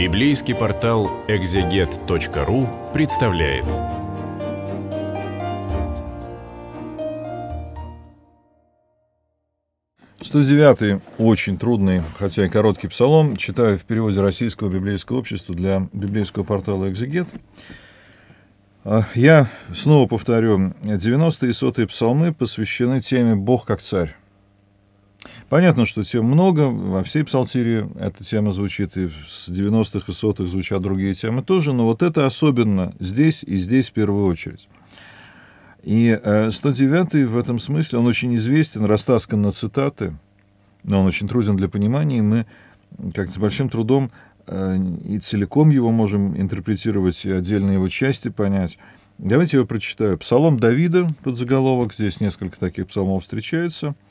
Библейский портал экзегет.ру представляет. Сто девятый очень трудный, хотя и короткий псалом, читаю в переводе Российского библейского общества для библейского портала «Экзегет». А, я снова повторю, 90-е и 100-е псалмы посвящены теме «Бог как царь». Понятно, что тем много, во всей псалтире эта тема звучит, и с 90-х и сотых звучат другие темы тоже, но вот это особенно здесь и здесь в первую очередь. И 109 э, в этом смысле, он очень известен, растаскан на цитаты, но он очень труден для понимания, и мы как-то с большим трудом э, и целиком его можем интерпретировать, и отдельные его части понять. Давайте я его прочитаю. Псалом Давида, под заголовок, здесь несколько таких псалмов встречаются –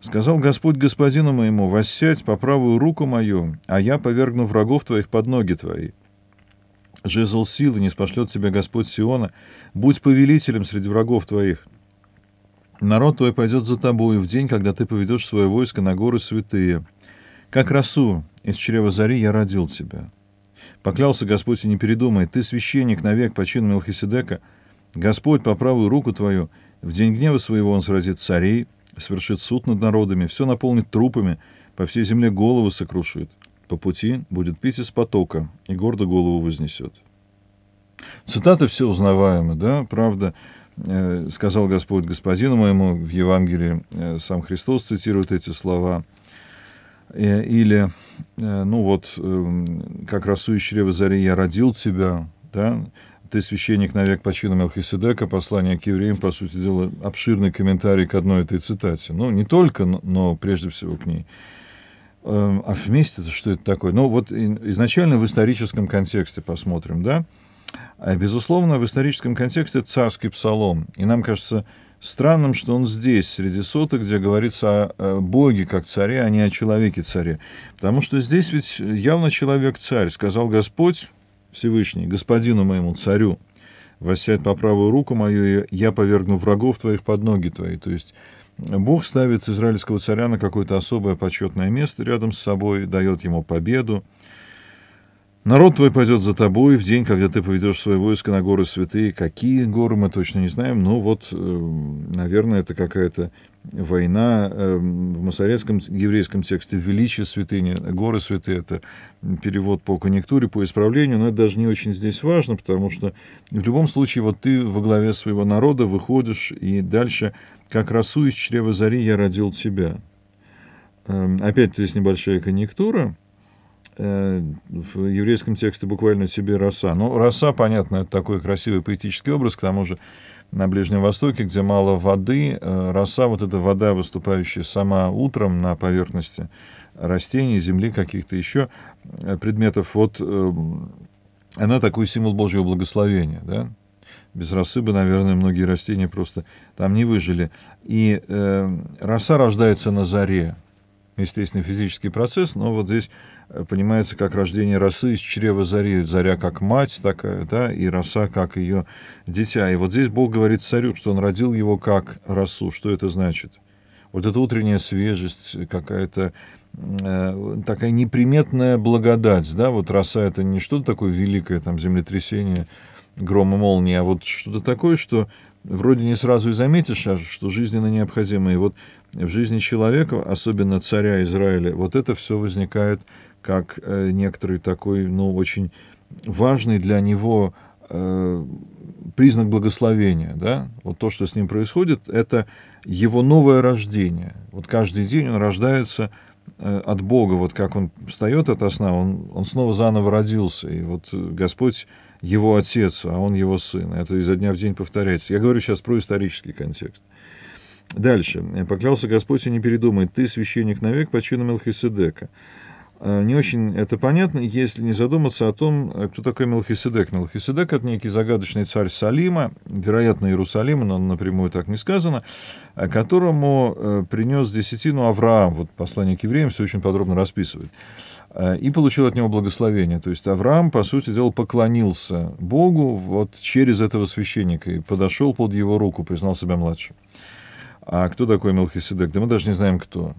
Сказал Господь господину моему, «Воссядь по правую руку мою, а я повергну врагов твоих под ноги твои». Жезл силы не спошлет тебя Господь Сиона, будь повелителем среди врагов твоих. Народ твой пойдет за тобою в день, когда ты поведешь свое войско на горы святые. Как росу из чрева зари я родил тебя. Поклялся Господь и не передумай, ты священник навек по чину Мелхиседека. Господь по правую руку твою, в день гнева своего он сразит царей, Свершит суд над народами, все наполнит трупами, по всей земле головы сокрушит. По пути будет пить из потока и гордо голову вознесет. Цитаты все узнаваемы, да, правда, э, сказал Господь господину моему, в Евангелии э, сам Христос цитирует эти слова, «Э, или, ну вот, эм, как росу и чрево зари я родил тебя, да, ты священник навек по чину Мелхиседека, послание к евреям, по сути дела, обширный комментарий к одной этой цитате. Ну, не только, но прежде всего к ней. Эм, а вместе-то что это такое? Ну, вот изначально в историческом контексте посмотрим, да? А, безусловно, в историческом контексте царский псалом. И нам кажется странным, что он здесь, среди соток, где говорится о Боге как царе, а не о человеке-царе. Потому что здесь ведь явно человек-царь. Сказал Господь, Всевышний, господину моему царю, воссядь по правую руку мою, и я повергну врагов твоих под ноги твои». То есть Бог ставит израильского царя на какое-то особое почетное место рядом с собой, дает ему победу, Народ твой пойдет за тобой в день, когда ты поведешь свои войска на горы святые. Какие горы, мы точно не знаем. но ну вот, э, наверное, это какая-то война э, в масорецком еврейском тексте «Величие святыни», «Горы святые» — это перевод по конъюнктуре, по исправлению, но это даже не очень здесь важно, потому что в любом случае вот ты во главе своего народа выходишь, и дальше «Как росу из чрева зари я родил тебя». Эм, опять здесь небольшая конъюнктура — Э, в еврейском тексте буквально себе роса». Ну, роса, понятно, это такой красивый поэтический образ, к тому же на Ближнем Востоке, где мало воды, э, роса, вот эта вода, выступающая сама утром на поверхности растений, земли, каких-то еще э, предметов, вот она такой символ Божьего благословения, да, без росы бы, наверное, многие растения просто там не выжили. И э, роса рождается на заре, естественный физический процесс, но вот здесь э, понимается как рождение росы из чрева зари, заря как мать такая, да, и роса как ее дитя. И вот здесь Бог говорит царю, что он родил его как росу. Что это значит? Вот эта утренняя свежесть, э, какая-то э, такая неприметная благодать, да, вот роса это не что-то такое великое, там, землетрясение, гром и молния, а вот что-то такое, что вроде не сразу и заметишь, а что жизненно необходимо. И вот в жизни человека, особенно царя Израиля, вот это все возникает как э, некоторый такой, ну, очень важный для него э, признак благословения, да, вот то, что с ним происходит, это его новое рождение. Вот каждый день он рождается э, от Бога, вот как он встает от сна, он, он снова заново родился, и вот Господь его отец, а он его сын. Это изо дня в день повторяется. Я говорю сейчас про исторический контекст. Дальше. «Поклялся Господь и не передумай, ты священник навек по чину Мелхиседека». А, не очень это понятно, если не задуматься о том, а, кто такой Мелхиседек. Мелхиседек — это некий загадочный царь Салима, вероятно, Иерусалима, но напрямую так не сказано, а, которому э, принес десятину Авраам. Вот послание к евреям все очень подробно расписывает. Э, и получил от него благословение. То есть Авраам, по сути дела, поклонился Богу вот через этого священника и подошел под его руку, признал себя младшим. А кто такой Мелхиседек? Да мы даже не знаем, кто.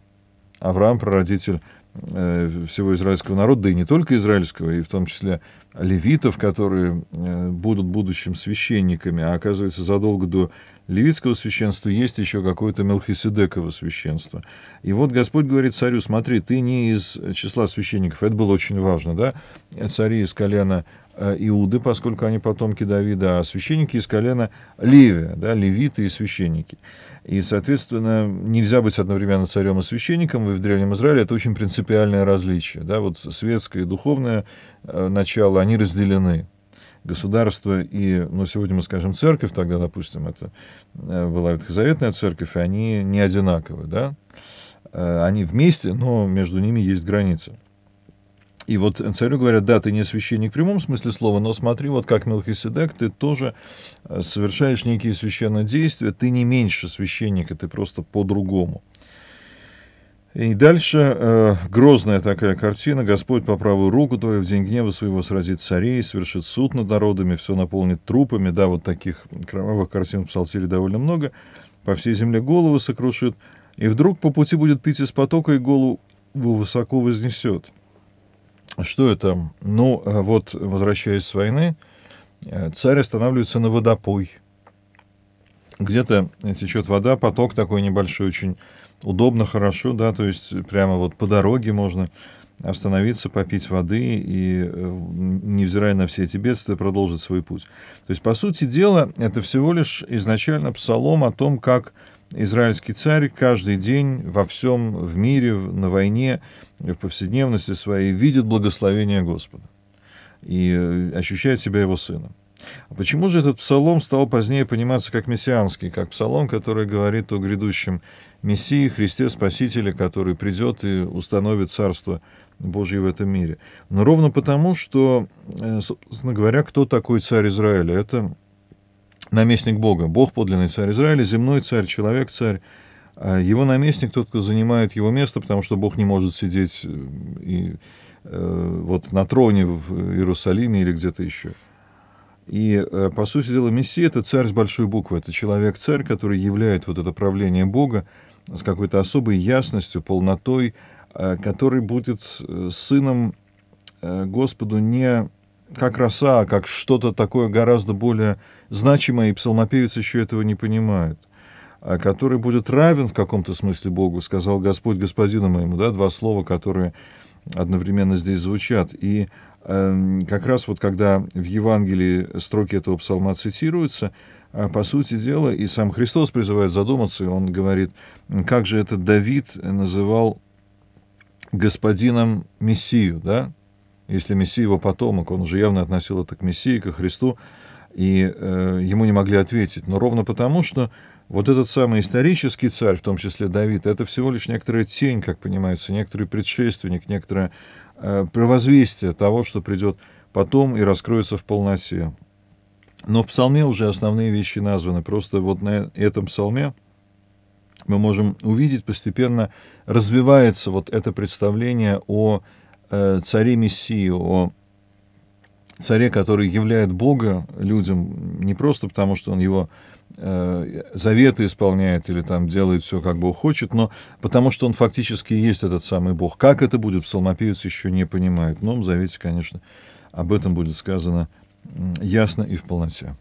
Авраам, прародитель Э, всего израильского народа, да и не только израильского, и в том числе левитов, которые э, будут будущим священниками, а оказывается задолго до левитского священства есть еще какое-то Мелхиседеково священство. И вот Господь говорит царю, смотри, ты не из числа священников, это было очень важно, да, цари из колена Э, Иуды, поскольку они потомки Давида, а священники из колена Левия, да, левиты и священники. И, соответственно, нельзя быть одновременно царем и священником, и в Древнем Израиле это очень принципиальное различие. Да, вот светское и духовное э, начало, они разделены государство и, ну, сегодня мы скажем церковь, тогда, допустим, это э, была ветхозаветная церковь, и они не одинаковы, да, они вместе, но между ними есть границы. И вот царю говорят, да, ты не священник в прямом смысле слова, но смотри, вот как Мелхиседек, ты тоже э, совершаешь некие священные действия, ты не меньше священника, ты просто по-другому. И дальше э, грозная такая картина. Господь по правую руку твою в день гнева своего сразит царей, совершит суд над народами, все наполнит трупами. Да, вот таких кровавых картин в Псалтире довольно много. По всей земле головы сокрушит. И вдруг по пути будет пить из потока, и голову высоко вознесет. Что это? Ну, э, вот, возвращаясь с войны, э, царь останавливается на водопой. Где-то э, течет вода, поток такой небольшой, очень удобно, хорошо, да, то есть прямо вот по дороге можно остановиться, попить воды и, невзирая на все эти бедствия, продолжить свой путь. То есть, по сути дела, это всего лишь изначально псалом о том, как израильский царь каждый день во всем, в мире, на войне, в повседневности своей видит благословение Господа и э, ощущает себя его сыном. А почему же этот псалом стал позднее пониматься как мессианский, как псалом, который говорит о грядущем Мессии, Христе Спасителе, который придет и установит Царство Божье в этом мире? Но ну, ровно потому, что, э, собственно говоря, кто такой царь Израиля? Это наместник Бога, Бог подлинный царь Израиля, земной царь, человек царь. А его наместник тот, кто занимает его место, потому что Бог не может сидеть э, и, э, вот на троне в Иерусалиме или где-то еще. И, э, по сути дела, Мессия — это царь с большой буквы, это человек-царь, который являет вот это правление Бога с какой-то особой ясностью, полнотой, э, который будет э, сыном э, Господу не как роса, как что-то такое гораздо более значимое, и псалмопевец еще этого не понимает, а который будет равен в каком-то смысле Богу, сказал Господь господину моему, да, два слова, которые одновременно здесь звучат. И э, как раз вот когда в Евангелии строки этого псалма цитируются, э, по сути дела, и сам Христос призывает задуматься, и он говорит, как же этот Давид называл господином Мессию, да, если Мессия его потомок, он уже явно относил это к Мессии, ко Христу, и э, ему не могли ответить. Но ровно потому, что вот этот самый исторический царь, в том числе Давид, это всего лишь некоторая тень, как понимается, некоторый предшественник, некоторое э, провозвестие того, что придет потом и раскроется в полноте. Но в псалме уже основные вещи названы. Просто вот на этом псалме мы можем увидеть постепенно развивается вот это представление о Э, царе Мессии, о царе, который являет Бога людям не просто потому, что он его э, заветы исполняет или там делает все, как Бог хочет, но потому что он фактически есть этот самый Бог. Как это будет, псалмопевец еще не понимает. В Новом Завете, конечно, об этом будет сказано ясно и в полноте.